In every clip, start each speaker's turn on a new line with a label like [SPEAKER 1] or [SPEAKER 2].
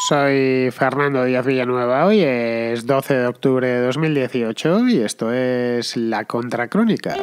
[SPEAKER 1] Soy Fernando Díaz Villanueva, hoy es 12 de octubre de 2018 y esto es La Contracrónica.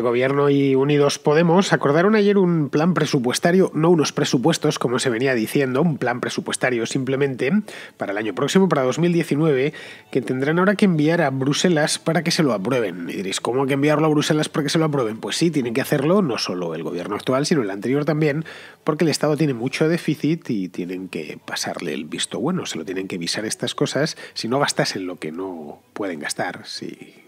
[SPEAKER 1] Gobierno y Unidos Podemos acordaron ayer un plan presupuestario, no unos presupuestos, como se venía diciendo, un plan presupuestario simplemente para el año próximo, para 2019, que tendrán ahora que enviar a Bruselas para que se lo aprueben. Y diréis, ¿cómo hay que enviarlo a Bruselas para que se lo aprueben? Pues sí, tienen que hacerlo no solo el Gobierno actual, sino el anterior también, porque el Estado tiene mucho déficit y tienen que pasarle el visto bueno, se lo tienen que visar estas cosas, si no gastas en lo que no pueden gastar, si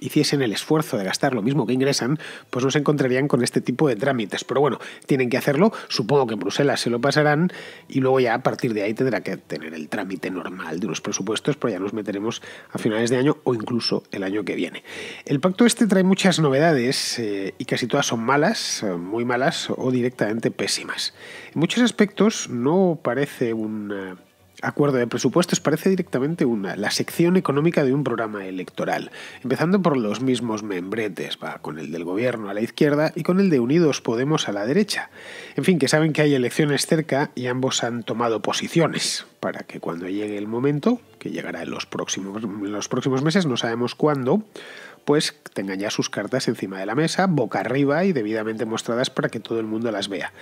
[SPEAKER 1] hiciesen el esfuerzo de gastar lo mismo que ingresan, pues no se encontrarían con este tipo de trámites. Pero bueno, tienen que hacerlo, supongo que en Bruselas se lo pasarán y luego ya a partir de ahí tendrá que tener el trámite normal de unos presupuestos, pero ya nos meteremos a finales de año o incluso el año que viene. El pacto este trae muchas novedades eh, y casi todas son malas, muy malas o directamente pésimas. En muchos aspectos no parece un Acuerdo de presupuestos parece directamente una, la sección económica de un programa electoral, empezando por los mismos membretes, va con el del gobierno a la izquierda y con el de Unidos Podemos a la derecha. En fin, que saben que hay elecciones cerca y ambos han tomado posiciones para que cuando llegue el momento, que llegará en los próximos, en los próximos meses, no sabemos cuándo, pues tengan ya sus cartas encima de la mesa, boca arriba y debidamente mostradas para que todo el mundo las vea.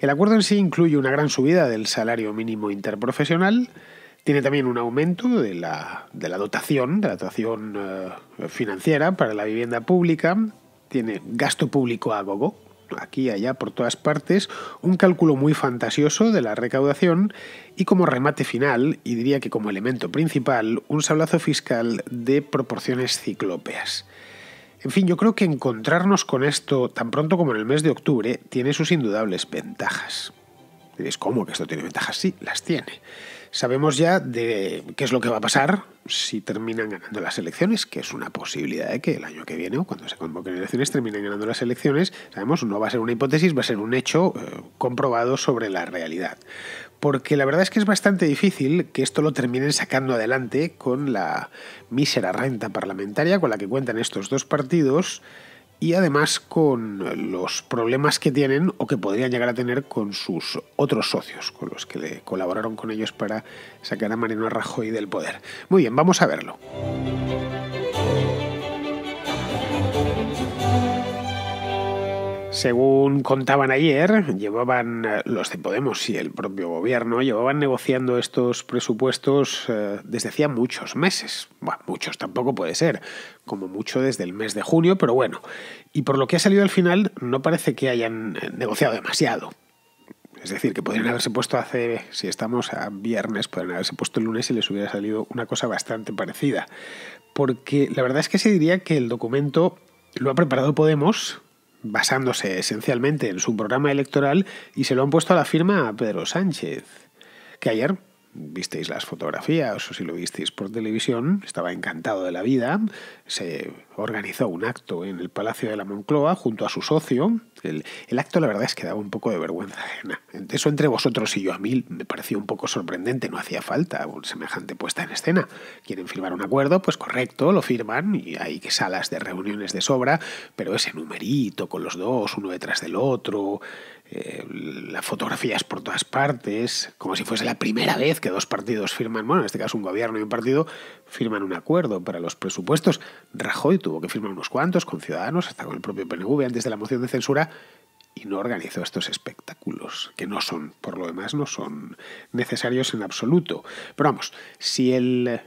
[SPEAKER 1] El acuerdo en sí incluye una gran subida del salario mínimo interprofesional, tiene también un aumento de la, dotación, de la dotación eh, financiera para la vivienda pública, tiene gasto público a gogo, aquí y allá por todas partes, un cálculo muy fantasioso de la recaudación y como remate final, y diría que como elemento principal, un sablazo fiscal de proporciones ciclópeas. En fin, yo creo que encontrarnos con esto tan pronto como en el mes de octubre tiene sus indudables ventajas. ¿cómo que esto tiene ventajas? Sí, las tiene. Sabemos ya de qué es lo que va a pasar si terminan ganando las elecciones, que es una posibilidad de que el año que viene o cuando se convoquen elecciones terminen ganando las elecciones. Sabemos, no va a ser una hipótesis, va a ser un hecho eh, comprobado sobre la realidad. Porque la verdad es que es bastante difícil que esto lo terminen sacando adelante con la mísera renta parlamentaria con la que cuentan estos dos partidos y además con los problemas que tienen o que podrían llegar a tener con sus otros socios, con los que colaboraron con ellos para sacar a Mariano Rajoy del poder. Muy bien, vamos a verlo. Según contaban ayer, llevaban eh, los de Podemos y el propio gobierno, llevaban negociando estos presupuestos eh, desde hacía muchos meses. Bueno, muchos tampoco puede ser, como mucho desde el mes de junio, pero bueno. Y por lo que ha salido al final, no parece que hayan eh, negociado demasiado. Es decir, que podrían haberse puesto hace, si estamos a viernes, podrían haberse puesto el lunes y les hubiera salido una cosa bastante parecida. Porque la verdad es que se diría que el documento lo ha preparado Podemos basándose esencialmente en su programa electoral y se lo han puesto a la firma a Pedro Sánchez, que ayer visteis las fotografías o si lo visteis por televisión, estaba encantado de la vida, se organizó un acto en el Palacio de la Moncloa junto a su socio. El, acto la verdad es que daba un poco de vergüenza ajena. Eso entre vosotros y yo a mí me pareció un poco sorprendente, no hacía falta un semejante puesta en escena. Quieren firmar un acuerdo, pues correcto, lo firman y hay que salas de reuniones de sobra, pero ese numerito con los dos, uno detrás del otro, eh, las fotografías por todas partes, como si fuese la primera vez que dos partidos firman, bueno, en este caso un gobierno y un partido, firman un acuerdo para los presupuestos. Rajoy tuvo que firmar unos cuantos con Ciudadanos, hasta con el propio PNV antes de la moción de censura, y no organizó estos espectáculos, que no son, por lo demás, no son necesarios en absoluto. Pero vamos, si el,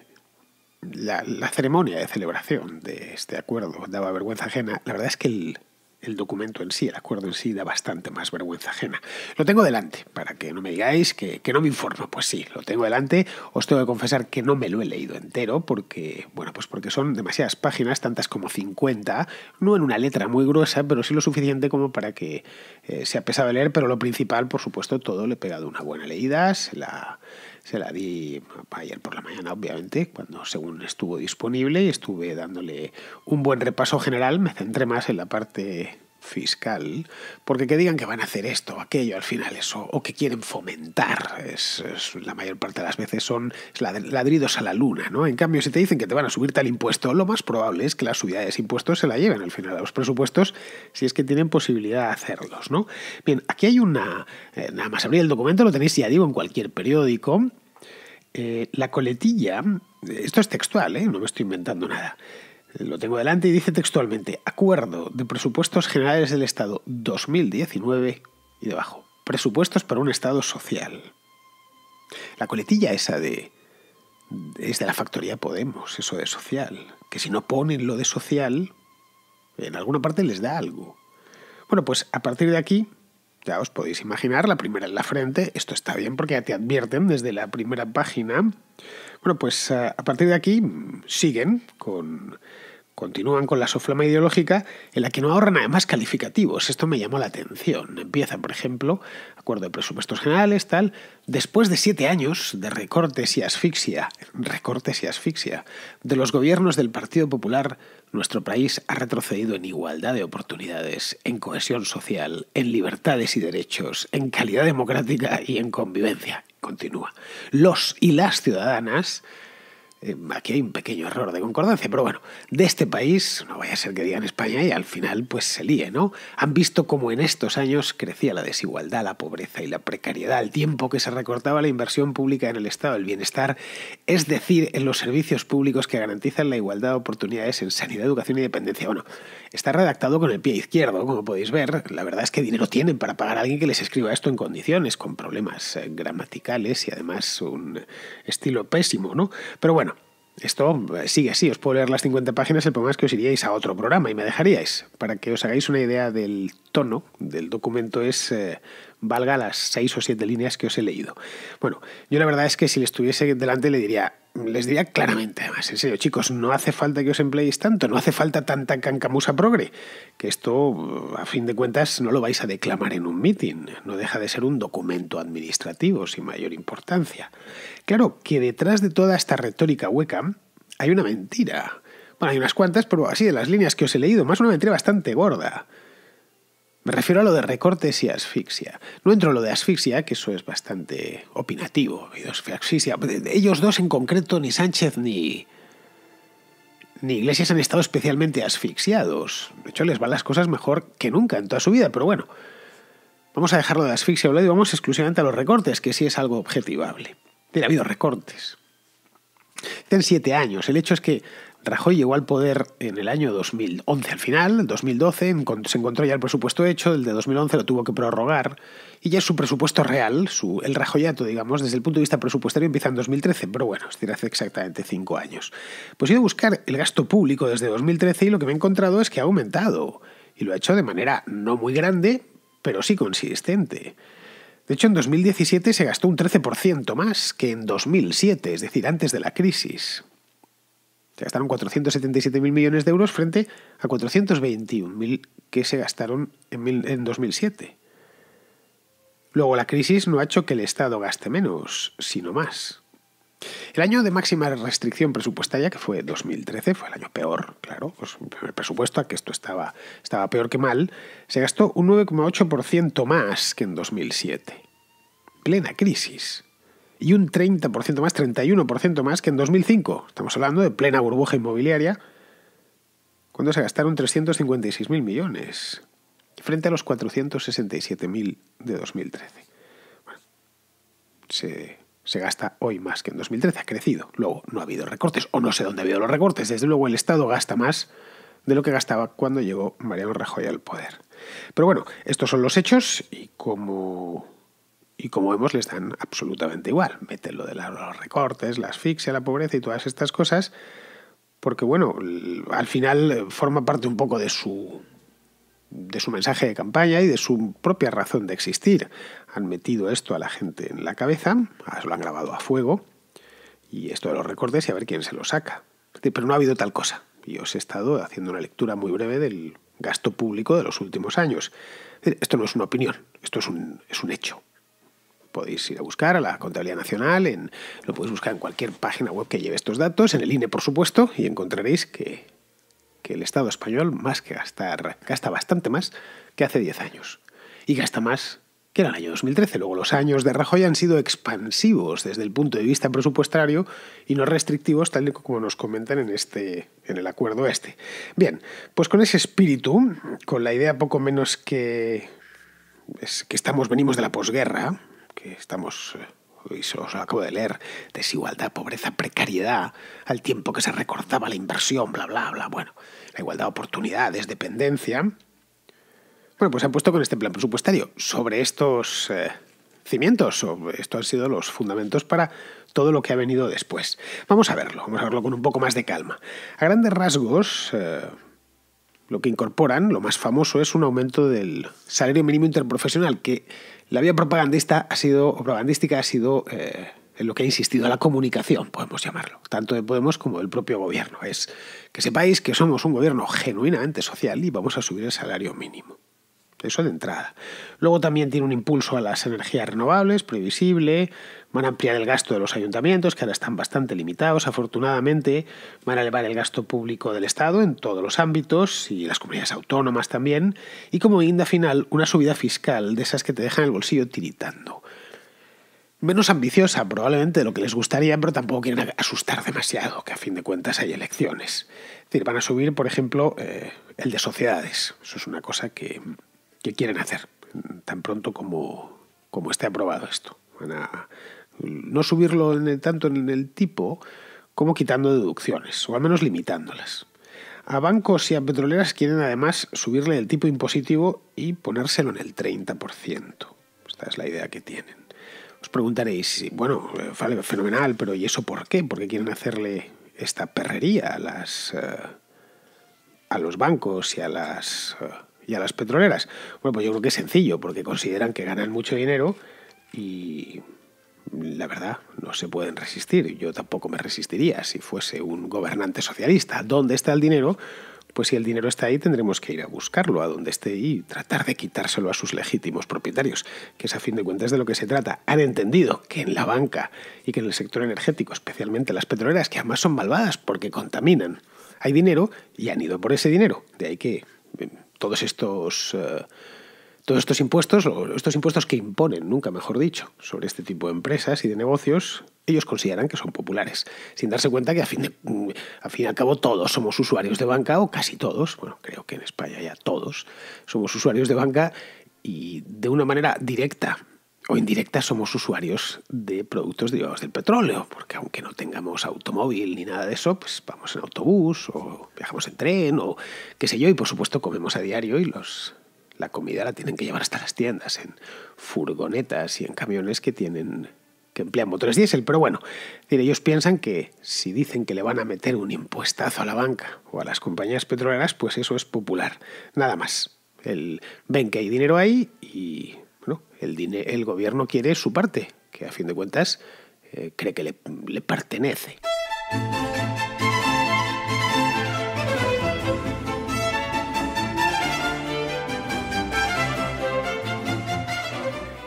[SPEAKER 1] la, la ceremonia de celebración de este acuerdo daba vergüenza ajena, la verdad es que el el documento en sí, el acuerdo en sí, da bastante más vergüenza ajena. Lo tengo delante, para que no me digáis que, no me informo. Pues sí, lo tengo delante. Os tengo que confesar que no me lo he leído entero, porque, bueno, pues porque son demasiadas páginas, tantas como 50, no en una letra muy gruesa, pero sí lo suficiente como para que eh, sea pesado leer, pero lo principal, por supuesto, todo le he pegado una buena leída, la se la di ayer por la mañana, obviamente, cuando según estuvo disponible y estuve dándole un buen repaso general. Me centré más en la parte fiscal, porque que digan que van a hacer esto aquello al final, eso, o que quieren fomentar, es, la mayor parte de las veces son ladridos a la luna, ¿no? En cambio, si te dicen que te van a subir tal impuesto, lo más probable es que la subida de impuestos se la lleven al final a los presupuestos, si es que tienen posibilidad de hacerlos, ¿no? Bien, aquí hay una, eh, nada más abrir el documento, lo tenéis, ya digo, en cualquier periódico, eh, la coletilla, esto es textual, ¿eh? no me estoy inventando nada. Lo tengo delante y dice textualmente, acuerdo de presupuestos generales del Estado 2019 y debajo, presupuestos para un Estado social. La coletilla esa de... es de la factoría Podemos, eso de social, que si no ponen lo de social, en alguna parte les da algo. Bueno, pues a partir de aquí ya os podéis imaginar, la primera en la frente, esto está bien porque ya te advierten desde la primera página. Bueno, pues eh, a partir de aquí mm, siguen con Continúan con la soflama ideológica en la que no ahorran además calificativos. Esto me llamó la atención. Empieza, por ejemplo, acuerdo de presupuestos generales, tal, después de siete años de recortes y asfixia, recortes y asfixia, de los gobiernos del Partido Popular, nuestro país ha retrocedido en igualdad de oportunidades, en cohesión social, en libertades y derechos, en calidad democrática y en convivencia. Continúa. Los y las ciudadanas eh, aquí hay un pequeño error de concordancia, pero bueno, de este país, no vaya a ser que digan España y al final pues se líe, ¿no? Han visto cómo en estos años crecía la desigualdad, la pobreza y la precariedad, al tiempo que se recortaba la inversión pública en el Estado el Bienestar, es decir, en los servicios públicos que garantizan la igualdad de oportunidades en sanidad, educación y dependencia. Bueno, está redactado con el pie izquierdo, como podéis ver, la verdad es que dinero tienen para pagar a alguien que les escriba esto en condiciones, con problemas eh, gramaticales y además un estilo pésimo, ¿no? Pero bueno, esto eh, sigue así, os puedo leer las 50 páginas, el problema es que os iríais a otro programa y me dejaríais. Para que os hagáis una idea del tono del documento es eh, valga las seis o siete líneas que os he leído. Bueno, yo la verdad es que si le estuviese delante le diría, les diría claramente, además, en serio, chicos, no hace falta que os empleéis tanto, no hace falta tanta cancamusa progre, que esto, a fin de cuentas, no lo vais a declamar en un mítin. no deja de ser un documento administrativo sin mayor importancia. Claro que detrás de toda esta retórica hueca hay una mentira. Bueno, hay unas cuantas, pero así de las líneas que os he leído, más una mentira bastante gorda. Me refiero a lo de recortes y asfixia. No entro en lo de asfixia, que eso es bastante opinativo. Asfixia. Ellos dos en concreto, ni Sánchez ni, ni Iglesias han estado especialmente asfixiados. De hecho, les van las cosas mejor que nunca en toda su vida, pero bueno. Vamos a dejarlo de asfixia a y vamos exclusivamente a los recortes, que sí es algo objetivable. ha habido recortes. En siete años. El hecho es que Rajoy llegó al poder en el año 2011, al final, 2012, se encontró ya el presupuesto hecho, el de 2011 lo tuvo que prorrogar, y ya su presupuesto real, su, el rajoyato, digamos, desde el punto de vista presupuestario empieza en 2013, pero bueno, es decir, hace exactamente cinco años. Pues he ido a buscar el gasto público desde 2013 y lo que me he encontrado es que ha aumentado, y lo ha hecho de manera no muy grande, pero sí consistente. De hecho, en 2017 se gastó un 13% más que en 2007, es decir, antes de la crisis. Se gastaron 477.000 millones de euros frente a 421.000 que se gastaron en, 2007. Luego, la crisis no ha hecho que el Estado gaste menos, sino más. El año de máxima restricción presupuestaria, que fue 2013, fue el año peor, claro, pues, el presupuesto, a que esto estaba, estaba peor que mal, se gastó un 9,8% más que en 2007. Plena crisis y un 30% más, 31% más que en 2005. Estamos hablando de plena burbuja inmobiliaria, cuando se gastaron 356.000 millones, frente a los 467.000 de 2013. Bueno, se, se gasta hoy más que en 2013, ha crecido. Luego no ha habido recortes, o no sé dónde ha habido los recortes. Desde luego el Estado gasta más de lo que gastaba cuando llegó Mariano Rajoy al poder. Pero bueno, estos son los hechos y como y como vemos, le dan absolutamente igual. Meten lo de los recortes, la asfixia, la pobreza y todas estas cosas, porque bueno, al final eh, forma parte un poco de su, de su mensaje de campaña y de su propia razón de existir. Han metido esto a la gente en la cabeza, ah, lo han grabado a fuego, y esto de los recortes y a ver quién se lo saca. Pero no ha habido tal cosa. Yo os he estado haciendo una lectura muy breve del gasto público de los últimos años. Esto no es una opinión, esto es un, es un hecho podéis ir a buscar a la Contabilidad Nacional, en, lo podéis buscar en cualquier página web que lleve estos datos, en el INE por supuesto, y encontraréis que, el Estado español más que gastar, gasta bastante más que hace 10 años. Y gasta más que en el año 2013. Luego los años de Rajoy han sido expansivos desde el punto de vista presupuestario y no restrictivos, tal y como nos comentan en, este, en el acuerdo este. Bien, pues con ese espíritu, con la idea poco menos que, pues, que estamos, venimos de la posguerra, estamos, eh, se os acabo de leer, desigualdad, pobreza, precariedad, al tiempo que se recortaba la inversión, bla, bla, bla, bueno, la igualdad de oportunidades, dependencia. Bueno, pues se han puesto con este plan presupuestario sobre estos eh, cimientos, o estos han sido los fundamentos para todo lo que ha venido después. Vamos a verlo, vamos a verlo con un poco más de calma. A grandes rasgos, eh, lo que incorporan, lo más famoso, es un aumento del salario mínimo interprofesional, que la vía propagandista ha sido, propagandística ha sido eh, en lo que ha insistido la comunicación, podemos llamarlo, tanto de Podemos como del propio gobierno. Es que sepáis que somos un gobierno genuinamente social y vamos a subir el salario mínimo. Eso de entrada. Luego también tiene un impulso a las energías renovables, previsible. Van a ampliar el gasto de los ayuntamientos, que ahora están bastante limitados. Afortunadamente, van a elevar el gasto público del Estado en todos los ámbitos y las comunidades autónomas también. Y como guinda final, una subida fiscal de esas que te dejan el bolsillo tiritando menos ambiciosa probablemente de lo que les gustaría, pero tampoco quieren asustar demasiado, que a fin de cuentas hay elecciones. Es decir, van a subir, por ejemplo, eh, el de sociedades. Eso es una cosa que ¿Qué quieren hacer tan pronto como, como esté aprobado esto. Van a no subirlo tanto en el tipo como quitando deducciones, o al menos limitándolas. A bancos y a petroleras quieren además subirle el tipo impositivo y ponérselo en el 30%. Esta es la idea que tienen. Os preguntaréis, bueno, fenomenal, pero ¿y eso por qué? porque quieren hacerle esta perrería a, las, eh, a los bancos y a las... Eh, y a las petroleras? Bueno, pues yo creo que es sencillo, porque consideran que ganan mucho dinero y la verdad no se pueden resistir. Yo tampoco me resistiría si fuese un gobernante socialista. ¿Dónde está el dinero? Pues si el dinero está ahí tendremos que ir a buscarlo a donde esté y tratar de quitárselo a sus legítimos propietarios, que es a fin de cuentas de lo que se trata. Han entendido que en la banca y que en el sector energético, especialmente las petroleras, que además son malvadas porque contaminan, hay dinero y han ido por ese dinero. De ahí que em, todos estos, eh, todos estos impuestos, o estos impuestos que imponen, nunca mejor dicho, sobre este tipo de empresas y de negocios, ellos consideran que son populares, sin darse cuenta que a fin, de, a fin y al cabo todos somos usuarios de banca, o casi todos, bueno, creo que en España ya todos somos usuarios de banca y de una manera directa o indirecta, somos usuarios de productos derivados del petróleo, porque aunque no tengamos automóvil ni nada de eso, pues vamos en autobús o viajamos en tren o qué sé yo, y por supuesto comemos a diario y los, la comida la tienen que llevar hasta las tiendas en furgonetas y en camiones que tienen que emplean motores diésel, pero bueno, ellos piensan que si dicen que le van a meter un impuestazo a la banca o a las compañías petroleras, pues eso es popular, nada más. El, ven que hay dinero ahí y el, el gobierno quiere su parte, que a fin de cuentas eh, cree que le, pertenece.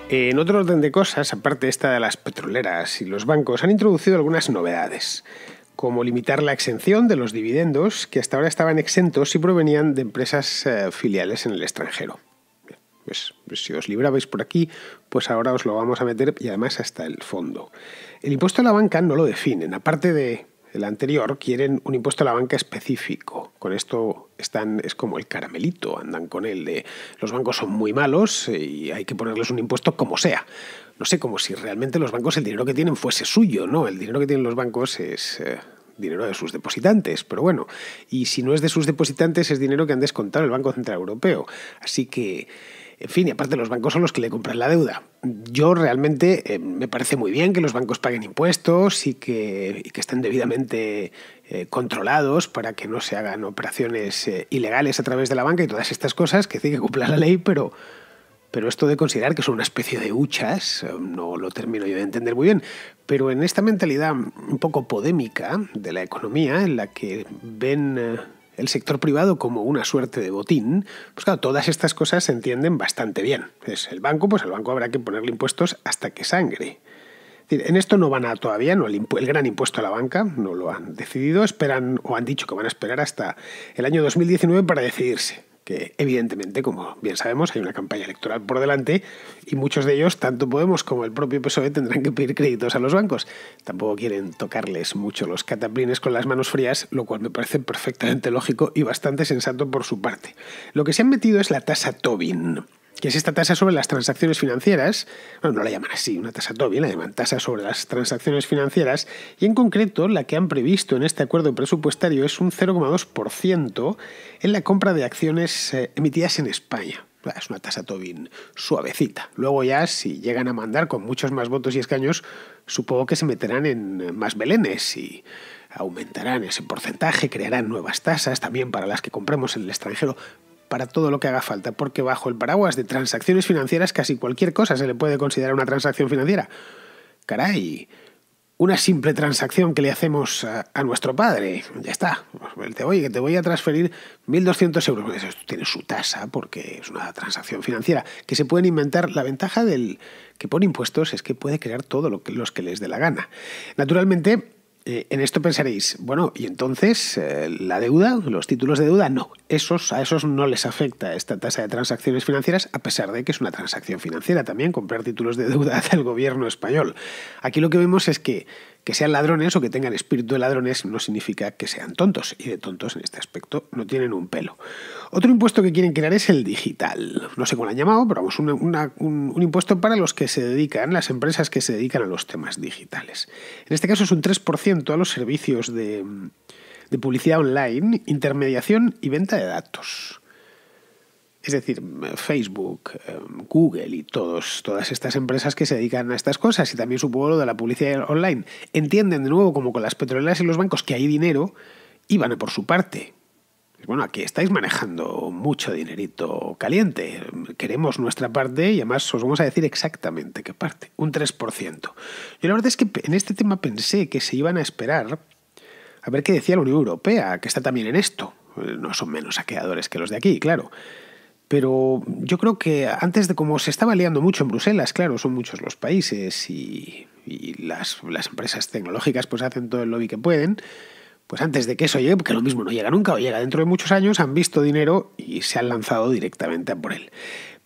[SPEAKER 1] En otro orden de cosas, aparte esta de las petroleras y los bancos, han introducido algunas novedades, como limitar la exención de los dividendos que hasta ahora estaban exentos y provenían de empresas eh, filiales en el extranjero. Pues, pues si os librabais por aquí, pues ahora os lo vamos a meter y además hasta el fondo. El impuesto a la banca no lo definen, aparte de el anterior quieren un impuesto a la banca específico. Con esto están es como el caramelito, andan con él de los bancos son muy malos eh, y hay que ponerles un impuesto como sea. No sé, como si realmente los bancos el dinero que tienen fuese suyo, ¿no? El dinero que tienen los bancos es eh, dinero de sus depositantes, pero bueno, y si no es de sus depositantes es dinero que han descontado el Banco Central Europeo. Así que en fin, y aparte los bancos son los que le compran la deuda. Yo realmente eh, me parece muy bien que los bancos paguen impuestos y que, estén debidamente eh, controlados para que no se hagan operaciones eh, ilegales a través de la banca y todas estas cosas que tiene que cumplir la ley, pero, pero esto de considerar que son una especie de huchas, no lo termino yo de entender muy bien. Pero en esta mentalidad un poco podémica de la economía, en la que ven el sector privado como una suerte de botín, pues claro, todas estas cosas se entienden bastante bien. Es el banco, pues al banco habrá que ponerle impuestos hasta que sangre. en esto no van a todavía, el, el, gran impuesto a la banca, no lo han decidido, esperan o han dicho que van a esperar hasta el año 2019 para decidirse que evidentemente, como bien sabemos, hay una campaña electoral por delante y muchos de ellos, tanto Podemos como el propio PSOE, tendrán que pedir créditos a los bancos. Tampoco quieren tocarles mucho los cataplines con las manos frías, lo cual me parece perfectamente lógico y bastante sensato por su parte. Lo que se han metido es la tasa Tobin que es esta tasa sobre las transacciones financieras, bueno, no la llaman así, una tasa Tobin, la llaman tasa sobre las transacciones financieras, y en concreto la que han previsto en este acuerdo presupuestario es un 0,2% en la compra de acciones eh, emitidas en España. Es una tasa Tobin suavecita. Luego ya, si llegan a mandar con muchos más votos y escaños, supongo que se meterán en eh, más belenes y aumentarán ese porcentaje, crearán nuevas tasas también para las que compremos en el extranjero, para todo lo que haga falta, porque bajo el paraguas de transacciones financieras casi cualquier cosa se le puede considerar una transacción financiera. Caray, una simple transacción que le hacemos a, nuestro padre, ya está. Te, te voy a transferir 1.200 euros. Eso tiene su tasa porque es una transacción financiera que se pueden inventar. La ventaja del que pone impuestos es que puede crear todo lo que los que les dé la gana. Naturalmente, eh, en esto pensaréis, bueno, y entonces eh, la deuda, los títulos de deuda, no, esos, a esos no les afecta esta tasa de transacciones financieras, a pesar de que es una transacción financiera también comprar títulos de deuda del gobierno español. Aquí lo que vemos es que que sean ladrones o que tengan espíritu de ladrones no significa que sean tontos, y de tontos en este aspecto no tienen un pelo. Otro impuesto que quieren crear es el digital. No sé cómo lo han llamado, pero vamos, un, impuesto para los que se dedican, las empresas que se dedican a los temas digitales. En este caso es un 3% a los servicios de publicidad online, intermediación y venta de datos. Es decir, Facebook, em, Google y todas estas empresas que se dedican a estas cosas y también su pueblo de la publicidad online, entienden de nuevo como con las petroleras y los bancos que hay dinero y van a por su parte. Bueno, aquí estáis manejando mucho dinerito caliente. Queremos nuestra parte y además os vamos a decir exactamente qué parte, un 3%. Yo la verdad es que en este tema pensé que se iban a esperar a ver qué decía la Unión Europea, que está también en esto. Eh, no son menos saqueadores que los de aquí, claro. Pero yo creo que antes de como se estaba liando mucho en Bruselas, claro, son muchos los países y, las, empresas tecnológicas pues hacen todo el lobby que pueden, pues antes de que eso llegue, porque lo mismo no llega nunca o llega dentro de muchos años, han visto dinero y se han lanzado directamente a por él.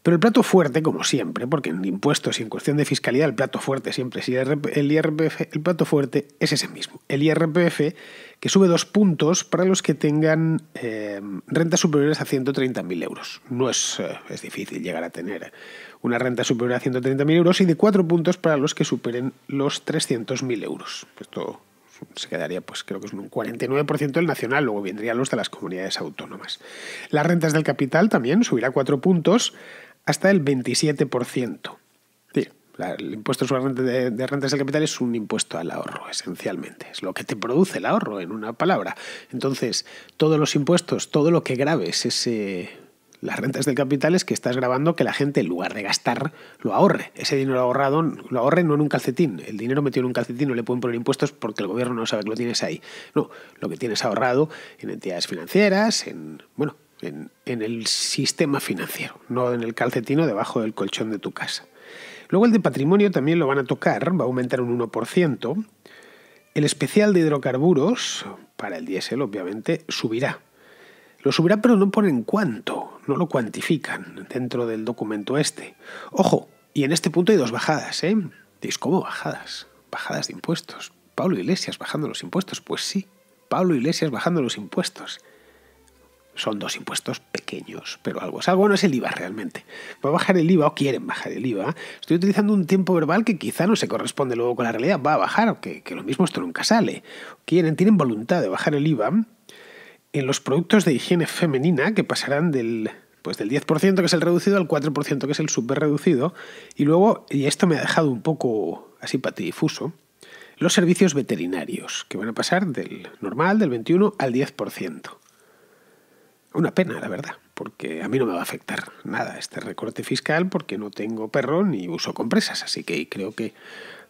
[SPEAKER 1] Pero el plato fuerte, como siempre, porque en impuestos y en cuestión de fiscalidad el plato fuerte siempre es el IRPF, el plato fuerte es ese mismo, el IRPF que sube dos puntos para los que tengan eh, rentas superiores a 130.000 euros. No es, eh, es difícil llegar a tener una renta superior a 130.000 euros y de cuatro puntos para los que superen los 300.000 euros. Esto se quedaría, pues creo que es un 49% del nacional, luego vendrían los de las comunidades autónomas. Las rentas del capital también subirá cuatro puntos hasta el 27%. el impuesto sobre de, rentas del capital es un impuesto al ahorro, esencialmente. Es lo que te produce el ahorro, en una palabra. Entonces, todos los impuestos, todo lo que grabes, ese, eh, las rentas del capital es que estás grabando que la gente, en lugar de gastar, lo ahorre. Ese dinero ahorrado lo ahorre no en un calcetín. El dinero metido en un calcetín no le pueden poner impuestos porque el gobierno no sabe que lo tienes ahí. No, lo que tienes ahorrado en entidades financieras, en. bueno en, el sistema financiero, no en el calcetino debajo del colchón de tu casa. Luego el de patrimonio también lo van a tocar, va a aumentar un 1%. El especial de hidrocarburos, para el diésel obviamente, subirá. Lo subirá pero no ponen cuánto, no lo cuantifican dentro del documento este. Ojo, y en este punto hay dos bajadas, ¿eh? Dices, ¿cómo bajadas? Bajadas de impuestos. Pablo Iglesias bajando los impuestos. Pues sí, Pablo Iglesias bajando los impuestos son dos impuestos pequeños, pero algo. es algo, no es el IVA realmente. Va a bajar el IVA o quieren bajar el IVA. Estoy utilizando un tiempo verbal que quizá no se corresponde luego con la realidad. Va a bajar, que, lo mismo esto nunca sale. Quieren, tienen voluntad de bajar el IVA en los productos de higiene femenina que pasarán del pues del 10% que es el reducido al 4% que es el reducido? Y luego, y esto me ha dejado un poco así patidifuso, los servicios veterinarios, que van a pasar del normal, del 21 al 10%. Una pena, la verdad, porque a mí no me va a afectar nada este recorte fiscal porque no tengo perro ni uso compresas, así que creo que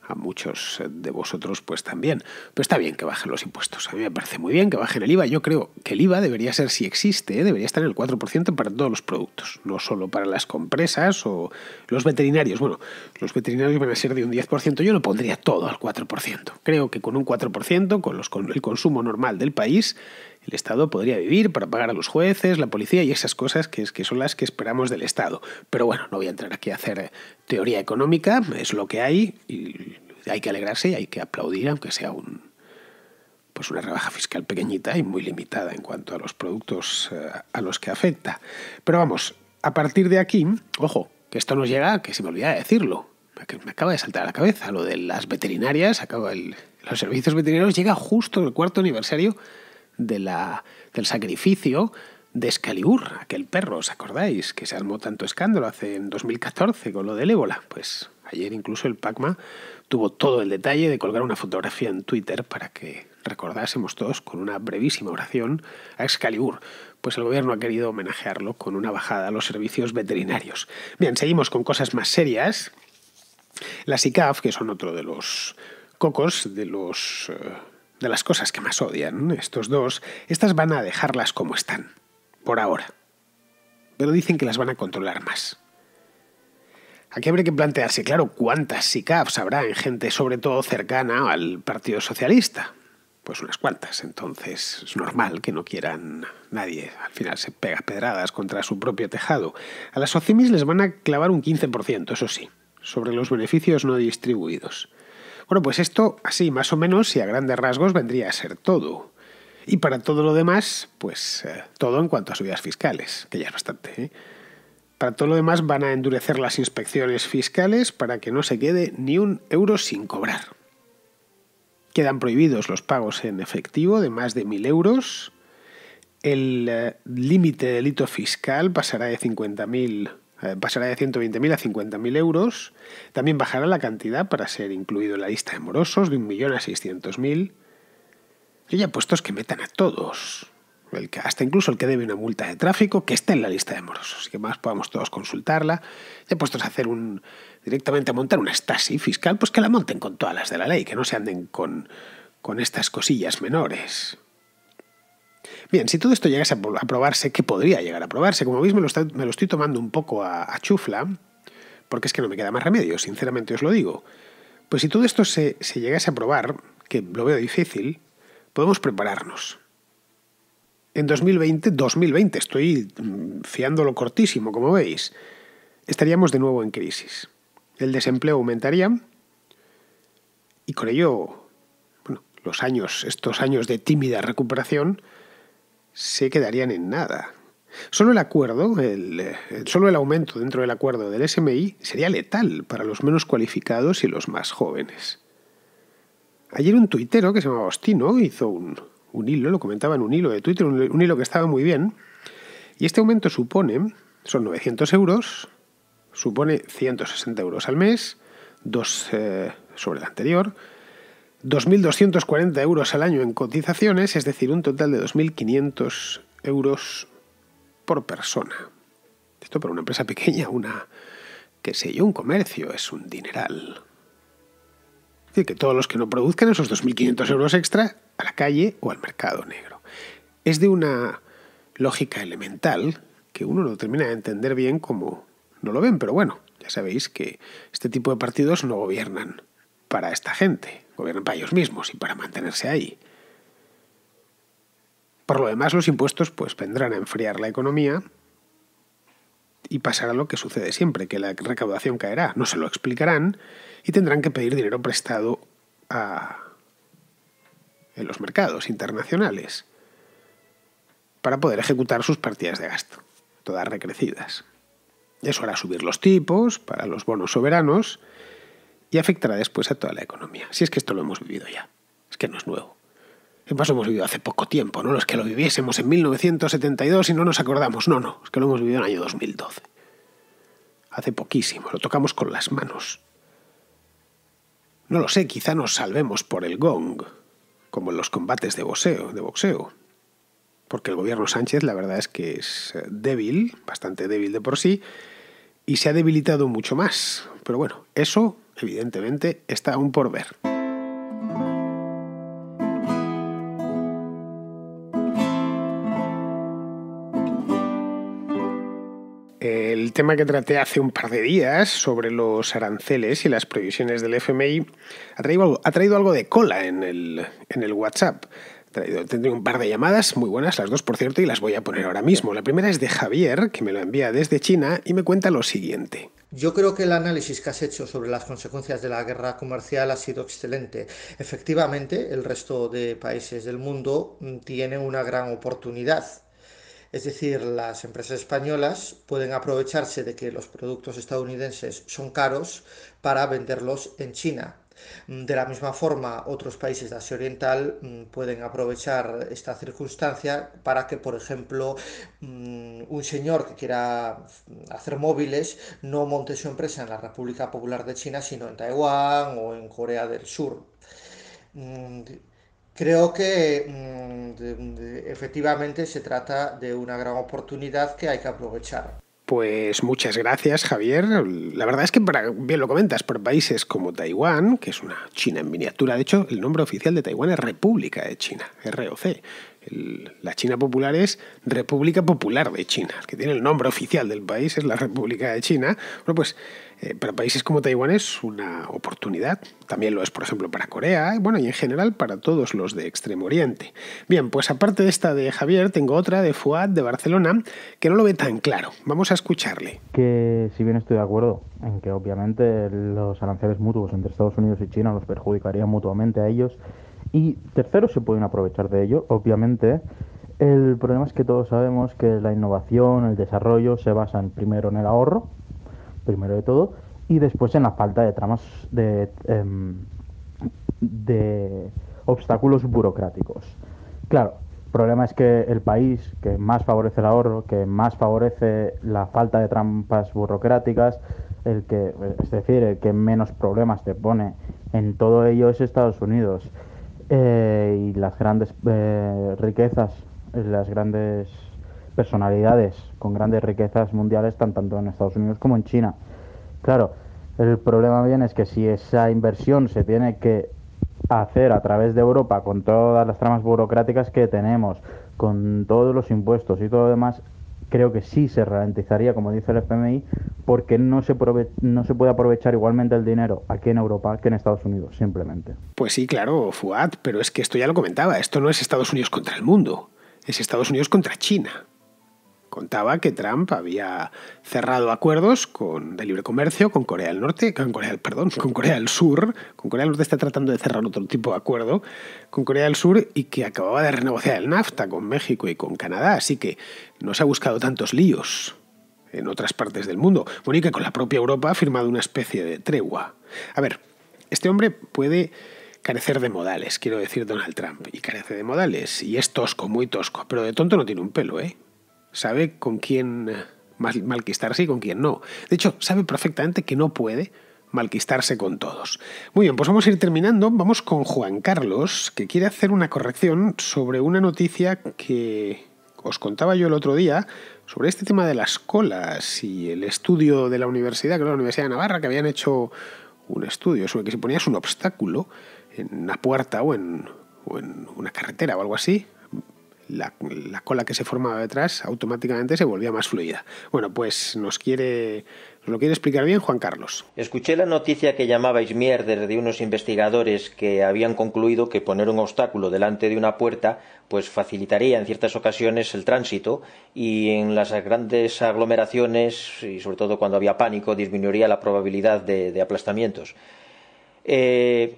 [SPEAKER 1] a muchos de vosotros pues también. Pero está bien que bajen los impuestos, a mí me parece muy bien que bajen el IVA. Yo creo que el IVA debería ser, si existe, ¿eh? debería estar en el 4% para todos los productos, no solo para las compresas o los veterinarios. Bueno, los veterinarios van a ser de un 10%, yo lo pondría todo al 4%. Creo que con un 4%, con, los, con el consumo normal del país, el Estado podría vivir para pagar a los jueces, la policía y esas cosas que, que son las que esperamos del Estado. Pero bueno, no voy a entrar aquí a hacer eh, teoría económica, es lo que hay y hay que alegrarse y hay que aplaudir, aunque sea un, pues una rebaja fiscal pequeñita y muy limitada en cuanto a los productos eh, a los que afecta. Pero vamos, a partir de aquí, ojo, que esto nos llega, que se me olvidaba decirlo, que me acaba de saltar a la cabeza, lo de las veterinarias, acaba el, los servicios veterinarios, llega justo el cuarto aniversario de la, del sacrificio de Excalibur, aquel perro, ¿os acordáis? Que se armó tanto escándalo hace en 2014 con lo del ébola. Pues ayer incluso el Pacma tuvo todo el detalle de colgar una fotografía en Twitter para que recordásemos todos con una brevísima oración a Excalibur. Pues el gobierno ha querido homenajearlo con una bajada a los servicios veterinarios. Bien, seguimos con cosas más serias. La SICAF, que son otro de los cocos, de los... Eh, de las cosas que más odian estos dos, estas van a dejarlas como están, por ahora. Pero dicen que las van a controlar más. Aquí habría que plantearse, claro, cuántas SICAPs habrá en gente sobre todo cercana al Partido Socialista. Pues unas cuantas, entonces es normal que no quieran nadie. Al final se pega pedradas contra su propio tejado. A las OCIMIS les van a clavar un 15%, eso sí, sobre los beneficios no distribuidos. Bueno, pues esto así más o menos y a grandes rasgos vendría a ser todo. Y para todo lo demás, pues eh, todo en cuanto a subidas fiscales, que ya es bastante. ¿eh? Para todo lo demás van a endurecer las inspecciones fiscales para que no se quede ni un euro sin cobrar. Quedan prohibidos los pagos en efectivo de más de 1.000 euros. El eh, límite de delito fiscal pasará de 50.000 eh, pasará de 120.000 a 50.000 euros. También bajará la cantidad para ser incluido en la lista de morosos de 1.600.000 a ya puestos que metan a todos. hasta incluso el que debe una multa de tráfico, que está en la lista de morosos, y que más podamos todos consultarla. Ya puestos a hacer un. directamente a montar una stasi fiscal, pues que la monten con todas las de la ley, que no se anden con estas cosillas menores. Bien, si todo esto llegase a probarse, ¿qué podría llegar a probarse, como veis me lo, estoy tomando un poco a, chufla, porque es que no me queda más remedio, sinceramente os lo digo. Pues si todo esto se, llegase a probar, que lo veo difícil, podemos prepararnos. En 2020, 2020, estoy mm, fiándolo cortísimo, como veis, estaríamos de nuevo en crisis. El desempleo aumentaría y con ello, bueno, los años, estos años de tímida recuperación, se quedarían en nada. Solo el acuerdo, eh, solo el aumento dentro del acuerdo del SMI sería letal para los menos cualificados y los más jóvenes. Ayer un tuitero que se llamaba Ostino hizo un, hilo, lo comentaba en un hilo de Twitter, un, hilo que estaba muy bien, y este aumento supone, son 900 euros, supone 160 euros al mes, dos eh, sobre el anterior, 2.240 euros al año en cotizaciones, es decir, un total de 2.500 euros por persona. Esto para una empresa pequeña, una, qué sé yo, un comercio, es un dineral. Es decir, que todos los que no produzcan esos 2.500 euros extra a la calle o al mercado negro. Es de una lógica elemental que uno no termina de entender bien como no lo ven, pero bueno, ya sabéis que este tipo de partidos no gobiernan para esta gente, Gobiernan para ellos mismos y para mantenerse ahí. Por lo demás, los impuestos pues vendrán a enfriar la economía y pasará lo que sucede siempre, que la recaudación caerá. No se lo explicarán y tendrán que pedir dinero prestado en los mercados internacionales para poder ejecutar sus partidas de gasto, todas recrecidas. Eso hará subir los tipos para los bonos soberanos y afectará después a toda la economía. Si es que esto lo hemos vivido ya, es que no es nuevo. Además lo hemos vivido hace poco tiempo, no es que lo viviésemos en 1972 y no nos acordamos, no, no, es que lo hemos vivido en el año 2012. Hace poquísimo, lo tocamos con las manos. No lo sé, quizá nos salvemos por el gong, como en los combates de boxeo, de boxeo. Porque el gobierno Sánchez la verdad es que es eh, débil, bastante débil de por sí, y se ha debilitado mucho más. Pero bueno, eso evidentemente, está aún por ver. El tema que traté hace un par de días sobre los aranceles y las previsiones del FMI ha traído, ha traído algo de cola en el, en el WhatsApp. Traído, tendré un par de llamadas muy buenas, las dos por cierto, y las voy a poner ahora mismo. La primera es de Javier, que me lo envía desde China y me cuenta lo siguiente.
[SPEAKER 2] Yo creo que el análisis que has hecho sobre las consecuencias de la guerra comercial ha sido excelente. Efectivamente, el resto de países del mundo mm, tiene una gran oportunidad. Es decir, las empresas españolas pueden aprovecharse de que los productos estadounidenses son caros para venderlos en China. Mm, de la misma forma, otros países de Asia Oriental mm, pueden aprovechar esta circunstancia para que, por ejemplo, mm, un señor que quiera hacer móviles no monte su empresa en la República Popular de China, sino en Taiwán o en Corea del Sur. Creo que efectivamente se trata de una gran oportunidad que hay que aprovechar.
[SPEAKER 1] Pues muchas gracias, Javier. La verdad es que, bien lo comentas, por países como Taiwán, que es una China en miniatura, de hecho, el nombre oficial de Taiwán es República de China, ROC. la China popular es República Popular de China. El que tiene el nombre oficial del país es la República de China. Bueno, pues eh, para países como Taiwán es una oportunidad. También lo es, por ejemplo, para Corea, y bueno, y en general para todos los de Extremo Oriente. Bien, pues aparte de esta de Javier, tengo otra de Fuad de Barcelona, que no lo ve tan claro. Vamos a escucharle.
[SPEAKER 3] Que si bien estoy de acuerdo en que obviamente los aranceles mutuos entre Estados Unidos y China los perjudicarían mutuamente a ellos, y terceros se pueden aprovechar de ello, obviamente. El problema es que todos sabemos que la innovación, el desarrollo se basan primero en el ahorro primero de todo, y después en la falta de tramas de, em, de obstáculos burocráticos. Claro, el problema es que el país que más favorece el ahorro, que más favorece la falta de trampas burocráticas, el que, es decir, el que menos problemas te pone en todo ello es Estados Unidos. Eh, y las grandes eh, riquezas, las grandes personalidades con grandes riquezas mundiales, tanto en Estados Unidos como en China. Claro, el problema bien es que si esa inversión se tiene que hacer a través de Europa con todas las tramas burocráticas que tenemos, con todos los impuestos y todo lo demás, creo que sí se ralentizaría, como dice el FMI, porque no se, no se puede aprovechar igualmente el dinero aquí en Europa que en Estados Unidos, simplemente.
[SPEAKER 1] Pues sí, claro, Fuad, pero es que esto ya lo comentaba, esto no es Estados Unidos contra el mundo, es Estados Unidos contra China contaba que Trump había cerrado acuerdos con, de libre comercio con Corea del Norte, con Corea, perdón, con Corea del Sur. Con Corea del Norte está tratando de cerrar otro tipo de acuerdo con Corea del Sur y que acababa de renegociar el NAFTA con México y con Canadá. Así que no se ha buscado tantos líos en otras partes del mundo. Bueno, y que con la propia Europa ha firmado una especie de tregua. A ver, este hombre puede carecer de modales, quiero decir Donald Trump, y carece de modales, y es tosco, muy tosco, pero de tonto no tiene un pelo, ¿eh? sabe con quién malquistarse y con quién no. De hecho, sabe perfectamente que no puede malquistarse con todos. Muy bien, pues vamos a ir terminando. Vamos con Juan Carlos, que quiere hacer una corrección sobre una noticia que os contaba yo el otro día sobre este tema de las colas y el estudio de la universidad, que la Universidad de Navarra, que habían hecho un estudio sobre que si ponías un obstáculo en una puerta o en una carretera o algo así, la, cola que se formaba detrás automáticamente se volvía más fluida. Bueno, pues nos quiere. ¿Lo quiere explicar bien Juan Carlos?
[SPEAKER 2] Escuché la noticia que llamabais mierder de unos investigadores que habían concluido que poner un obstáculo delante de una puerta pues facilitaría en ciertas ocasiones el tránsito y en las grandes aglomeraciones y sobre todo cuando había pánico disminuiría la probabilidad de, aplastamientos. Eh,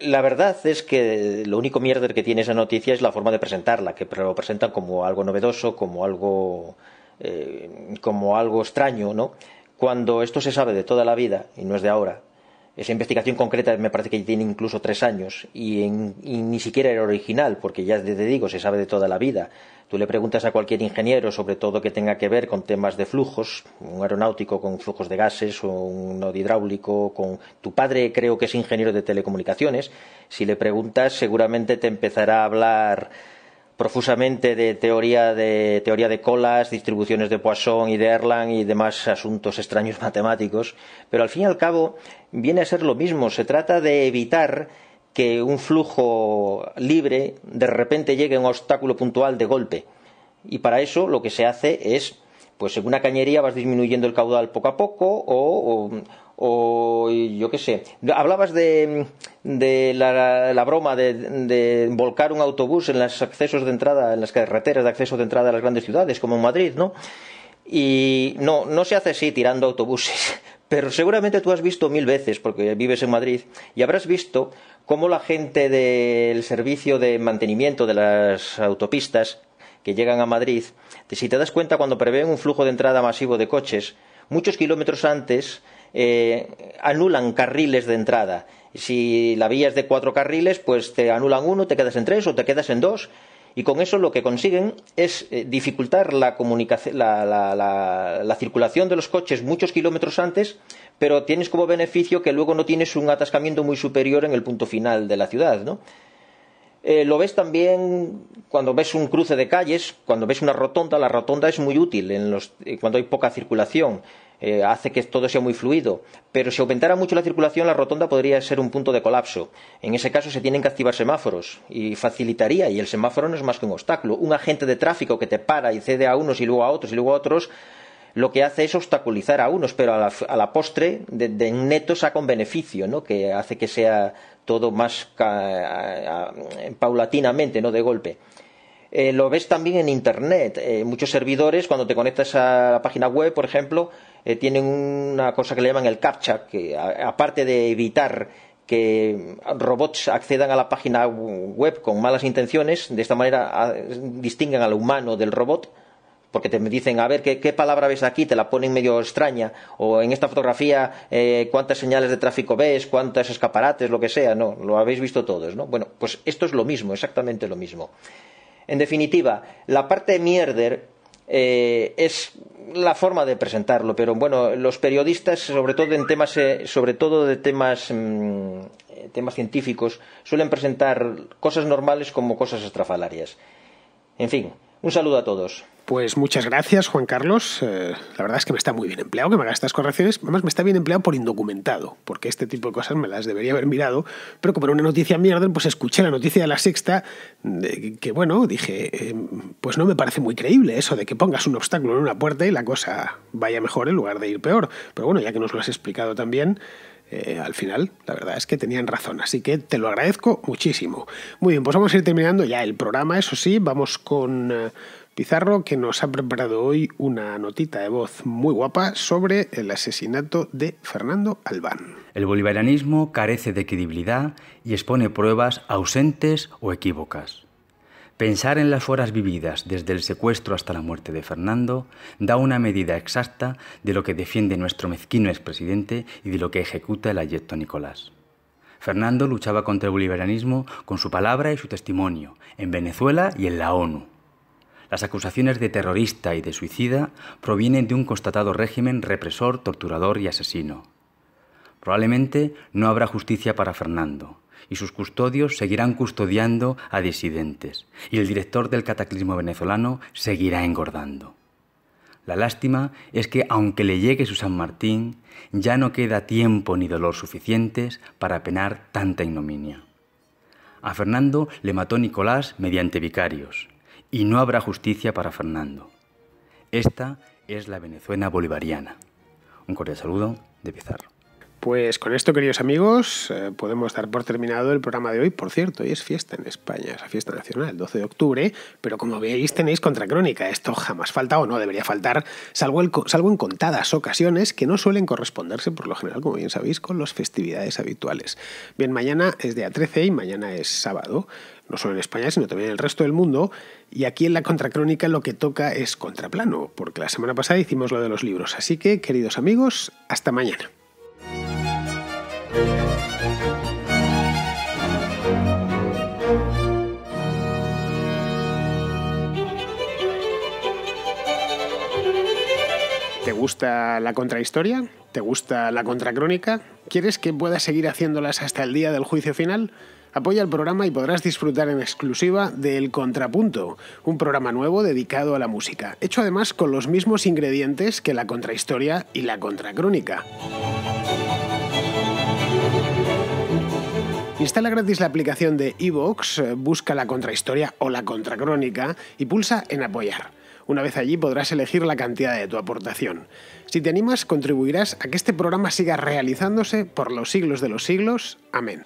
[SPEAKER 2] la verdad es que lo único mierder que tiene esa noticia es la forma de presentarla, que lo presentan como algo novedoso, como algo, eh, como algo extraño, ¿no? Cuando esto se sabe de toda la vida, y no es de ahora, esa investigación concreta me parece que tiene incluso tres años y, ni siquiera era original, porque ya desde digo, se sabe de toda la vida. Tú le preguntas a cualquier ingeniero, sobre todo que tenga que ver con temas de flujos, un aeronáutico con flujos de gases, o un hidráulico, con tu padre creo que es ingeniero de telecomunicaciones. Si le preguntas, seguramente te empezará a hablar profusamente de teoría de, teoría de colas, distribuciones de Poisson y de Erlang y demás asuntos extraños matemáticos, pero al fin y al cabo viene a ser lo mismo. Se trata de evitar que un flujo libre de repente llegue a un obstáculo puntual de golpe. Y para eso lo que se hace es, pues en una cañería vas disminuyendo el caudal poco a poco o o yo qué sé. Hablabas de, de la, broma de, volcar un autobús en los accesos de entrada, en las carreteras de acceso de entrada a las grandes ciudades, como en Madrid, ¿no? Y no, no se hace así tirando autobuses, pero seguramente tú has visto mil veces, porque vives en Madrid, y habrás visto cómo la gente del servicio de mantenimiento de las autopistas que llegan a Madrid, si te das cuenta cuando prevén un flujo de entrada masivo de coches, muchos kilómetros antes eh, anulan carriles de entrada. Si la vía es de cuatro carriles, pues te anulan uno, te quedas en tres o te quedas en dos. Y con eso lo que consiguen es eh, dificultar la, la, circulación de los coches muchos kilómetros antes, pero tienes como beneficio que luego no tienes un atascamiento muy superior en el punto final de la ciudad, ¿no? Eh, lo ves también cuando ves un cruce de calles, cuando ves una rotonda. La rotonda es muy útil cuando hay poca circulación. Eh, hace que todo sea muy fluido, pero si aumentara mucho la circulación, la rotonda podría ser un punto de colapso. En ese caso se tienen que activar semáforos y facilitaría, y el semáforo no es más que un obstáculo. Un agente de tráfico que te para y cede a unos y luego a otros y luego a otros, lo que hace es obstaculizar a unos, pero a la, postre de, neto saca un beneficio, ¿no? Que hace que sea todo más paulatinamente, no de golpe. Eh, lo ves también en Internet. Eh, muchos servidores, cuando te conectas a la página web, por ejemplo, eh, tienen una cosa que le llaman el CAPTCHA, que aparte de evitar que robots accedan a la página web con malas intenciones, de esta manera a, ah, distinguen al humano del robot, porque te dicen, a ver, ¿qué, palabra ves aquí? Te la ponen medio extraña, o en esta fotografía, eh, cuántas señales de tráfico ves, cuántos escaparates, lo que sea, no, lo habéis visto todos, ¿no? Bueno, pues esto es lo mismo, exactamente lo mismo. En definitiva, la parte mierder eh, es la forma de presentarlo, pero bueno, los periodistas, sobre todo en temas, eh, sobre todo de temas, mm, eh, temas científicos, suelen presentar cosas normales como cosas estrafalarias.
[SPEAKER 1] En fin, un saludo a todos. Pues muchas gracias, Juan Carlos. Eh, la verdad es que me está muy bien empleado que me haga estas correcciones. Además, me está bien empleado por indocumentado, porque este tipo de cosas me las debería haber mirado. Pero como era una noticia mierda, pues escuché la noticia de la sexta, que bueno, dije, eh, pues no me parece muy creíble eso de que pongas un obstáculo en una puerta y la cosa vaya mejor en lugar de ir peor. Pero bueno, ya que nos lo has explicado también, eh, al final, la verdad es que tenían razón. Así que te lo agradezco muchísimo. Muy bien, pues vamos a ir terminando ya el programa, eso sí, vamos con eh, Pizarro, que nos ha preparado hoy una notita de voz muy guapa sobre el asesinato de Fernando Albán.
[SPEAKER 4] El bolivarianismo carece de credibilidad y expone pruebas ausentes o equívocas. Pensar en las horas vividas desde el secuestro hasta la muerte de Fernando da una medida exacta de lo que defiende nuestro mezquino expresidente y de lo que ejecuta el ayecto Nicolás. Fernando luchaba contra el bolivarianismo con su palabra y su testimonio, en Venezuela y en la ONU. Las acusaciones de terrorista y de suicida provienen de un constatado régimen represor, torturador y asesino. Probablemente no habrá justicia para Fernando, y sus custodios seguirán custodiando a disidentes, y el director del cataclismo venezolano seguirá engordando. La lástima es que, aunque le llegue su San Martín, ya no queda tiempo ni dolor suficientes para penar tanta ignominia. A Fernando le mató Nicolás mediante vicarios, y no habrá justicia para Fernando. Esta es la Venezuela bolivariana. Un cordial saludo de Pizarro.
[SPEAKER 1] Pues con esto, queridos amigos, eh, podemos dar por terminado el programa de hoy. Por cierto, hoy es fiesta en España, es la fiesta nacional, 12 de octubre, pero como veis tenéis contracrónica. Esto jamás falta o no debería faltar, salvo, salvo en contadas ocasiones que no suelen corresponderse, por lo general, como bien sabéis, con las festividades habituales. Bien, mañana es día 13 y mañana es sábado no solo en España, sino también en el resto del mundo. Y aquí en la Contracrónica lo que toca es contraplano, porque la semana pasada hicimos lo de los libros. Así que, queridos amigos, hasta mañana. ¿Te gusta la contrahistoria? ¿Te gusta la contracrónica? ¿Quieres que pueda seguir haciéndolas hasta el día del juicio final? Apoya el programa y podrás disfrutar en exclusiva del Contrapunto, un programa nuevo dedicado a la música, hecho además con los mismos ingredientes que la contrahistoria y la contracrónica. Instala gratis la aplicación de Evox, eh, busca la contrahistoria o la contracrónica y pulsa en apoyar. Una vez allí podrás elegir la cantidad de tu aportación. Si te animas, contribuirás a que este programa siga realizándose por los siglos de los siglos. Amén.